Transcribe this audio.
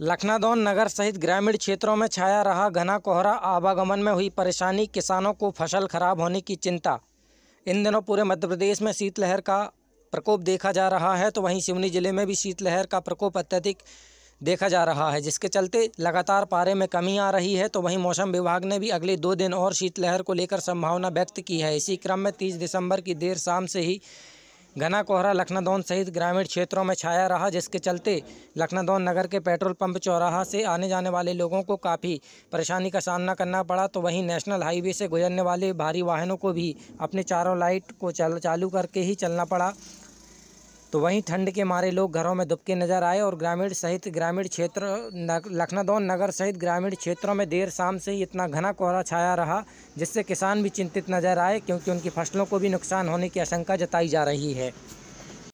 लखनादौन नगर सहित ग्रामीण क्षेत्रों में छाया रहा घना कोहरा आवागमन में हुई परेशानी किसानों को फसल खराब होने की चिंता इन दिनों पूरे मध्य प्रदेश में शीतलहर का प्रकोप देखा जा रहा है तो वहीं सिवनी जिले में भी शीतलहर का प्रकोप अत्यधिक देखा जा रहा है जिसके चलते लगातार पारे में कमी आ रही है तो वहीं मौसम विभाग ने भी अगले दो दिन और शीतलहर को लेकर संभावना व्यक्त की है इसी क्रम में तीस दिसंबर की देर शाम से ही घना कोहरा लखनादौन सहित ग्रामीण क्षेत्रों में छाया रहा जिसके चलते लखनादौन नगर के पेट्रोल पंप चौराहा से आने जाने वाले लोगों को काफ़ी परेशानी का सामना करना पड़ा तो वहीं नेशनल हाईवे से गुजरने वाले भारी वाहनों को भी अपने चारों लाइट को चालू करके ही चलना पड़ा तो वहीं ठंड के मारे लोग घरों में दुबके नजर आए और ग्रामीण सहित ग्रामीण क्षेत्र लखनऊ नगर सहित ग्रामीण क्षेत्रों में देर शाम से ही इतना घना कोहरा छाया रहा जिससे किसान भी चिंतित नजर आए क्योंकि उनकी फसलों को भी नुकसान होने की आशंका जताई जा रही है